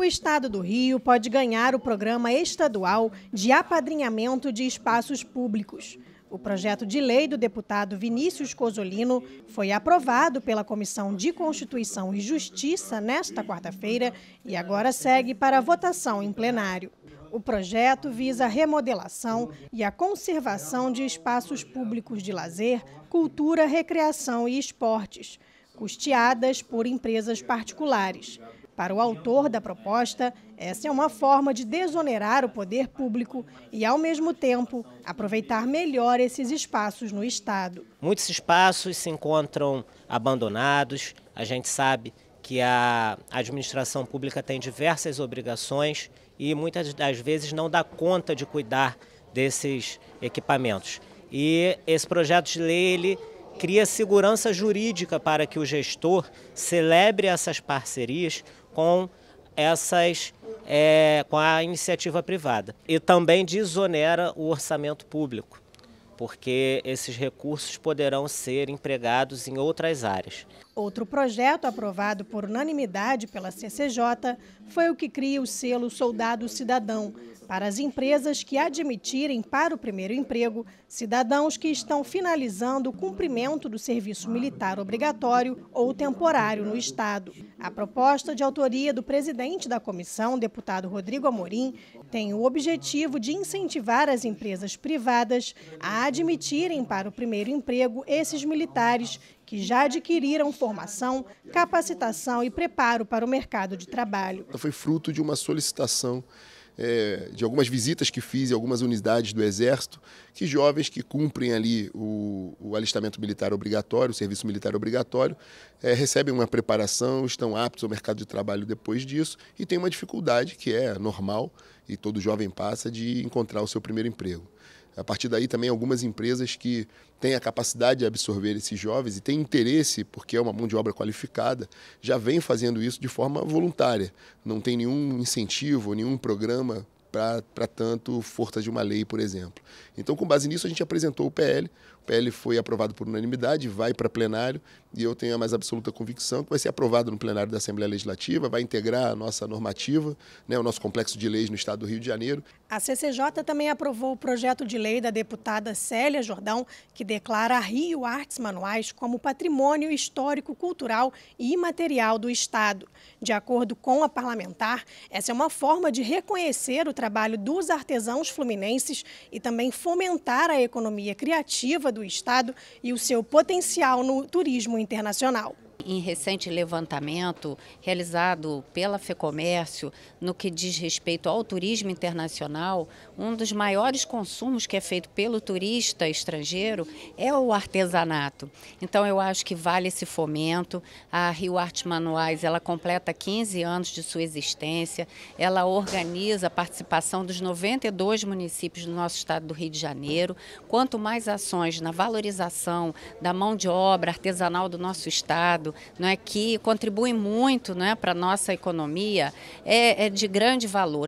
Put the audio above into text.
o Estado do Rio pode ganhar o Programa Estadual de Apadrinhamento de Espaços Públicos. O projeto de lei do deputado Vinícius Cosolino foi aprovado pela Comissão de Constituição e Justiça nesta quarta-feira e agora segue para votação em plenário. O projeto visa a remodelação e a conservação de espaços públicos de lazer, cultura, recreação e esportes, custeadas por empresas particulares. Para o autor da proposta, essa é uma forma de desonerar o poder público e, ao mesmo tempo, aproveitar melhor esses espaços no Estado. Muitos espaços se encontram abandonados, a gente sabe que a administração pública tem diversas obrigações e muitas das vezes não dá conta de cuidar desses equipamentos. E esse projeto de lei ele cria segurança jurídica para que o gestor celebre essas parcerias com essas é, com a iniciativa privada e também desonera o orçamento público, porque esses recursos poderão ser empregados em outras áreas. Outro projeto aprovado por unanimidade pela CCJ foi o que cria o selo Soldado Cidadão para as empresas que admitirem para o primeiro emprego cidadãos que estão finalizando o cumprimento do serviço militar obrigatório ou temporário no Estado. A proposta de autoria do presidente da comissão, deputado Rodrigo Amorim, tem o objetivo de incentivar as empresas privadas a admitirem para o primeiro emprego esses militares que já adquiriram formação, capacitação e preparo para o mercado de trabalho. Então, foi fruto de uma solicitação é, de algumas visitas que fiz em algumas unidades do Exército, que jovens que cumprem ali o, o alistamento militar obrigatório, o serviço militar obrigatório, é, recebem uma preparação, estão aptos ao mercado de trabalho depois disso e tem uma dificuldade que é normal e todo jovem passa de encontrar o seu primeiro emprego. A partir daí também algumas empresas que têm a capacidade de absorver esses jovens e têm interesse, porque é uma mão de obra qualificada, já vem fazendo isso de forma voluntária. Não tem nenhum incentivo, nenhum programa para tanto força de uma lei, por exemplo. Então, com base nisso, a gente apresentou o PL. O PL foi aprovado por unanimidade, vai para plenário e eu tenho a mais absoluta convicção que vai ser aprovado no plenário da Assembleia Legislativa, vai integrar a nossa normativa, né, o nosso complexo de leis no Estado do Rio de Janeiro. A CCJ também aprovou o projeto de lei da deputada Célia Jordão, que declara a Rio Artes Manuais como patrimônio histórico, cultural e imaterial do Estado. De acordo com a parlamentar, essa é uma forma de reconhecer o trabalho dos artesãos fluminenses e também fomentar a economia criativa do do Estado e o seu potencial no turismo internacional. Em recente levantamento realizado pela FEComércio no que diz respeito ao turismo internacional, um dos maiores consumos que é feito pelo turista estrangeiro é o artesanato. Então eu acho que vale esse fomento. A Rio Arte Manuais, ela completa 15 anos de sua existência. Ela organiza a participação dos 92 municípios do nosso estado do Rio de Janeiro. Quanto mais ações na valorização da mão de obra artesanal do nosso estado, agro, né, que contribui muito né, para a nossa economia, é, é de grande valor.